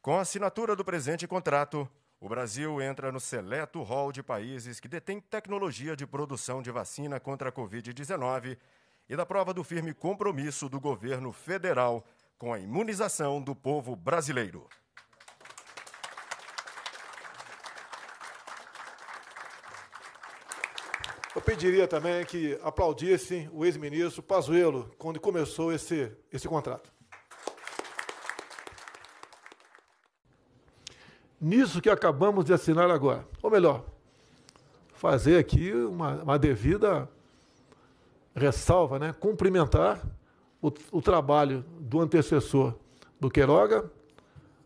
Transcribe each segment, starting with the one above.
Com a assinatura do presente contrato, o Brasil entra no seleto hall de países que detêm tecnologia de produção de vacina contra a Covid-19 e da prova do firme compromisso do governo federal com a imunização do povo brasileiro. Eu pediria também que aplaudissem o ex-ministro Pazuello quando começou esse, esse contrato. nisso que acabamos de assinar agora. Ou melhor, fazer aqui uma, uma devida ressalva, né? cumprimentar o, o trabalho do antecessor do Queiroga,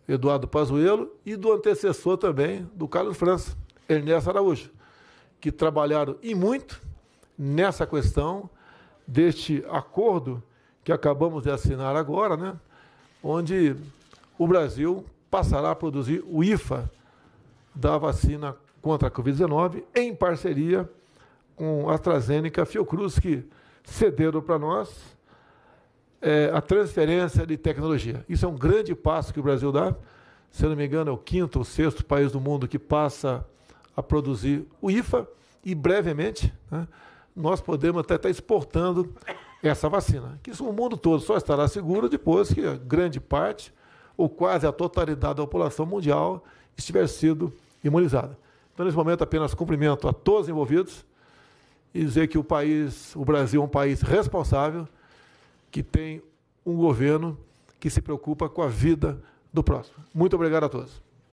Eduardo Pazuello, e do antecessor também do Carlos França, Ernesto Araújo, que trabalharam e muito nessa questão deste acordo que acabamos de assinar agora, né? onde o Brasil passará a produzir o IFA da vacina contra a Covid-19 em parceria com a AstraZeneca Fiocruz, que cederam para nós é, a transferência de tecnologia. Isso é um grande passo que o Brasil dá. Se não me engano, é o quinto ou sexto país do mundo que passa a produzir o IFA e brevemente né, nós podemos até estar exportando essa vacina. Que isso o mundo todo só estará seguro depois que a grande parte ou quase a totalidade da população mundial estiver sido imunizada. Então, nesse momento, apenas cumprimento a todos envolvidos e dizer que o país, o Brasil é um país responsável, que tem um governo que se preocupa com a vida do próximo. Muito obrigado a todos.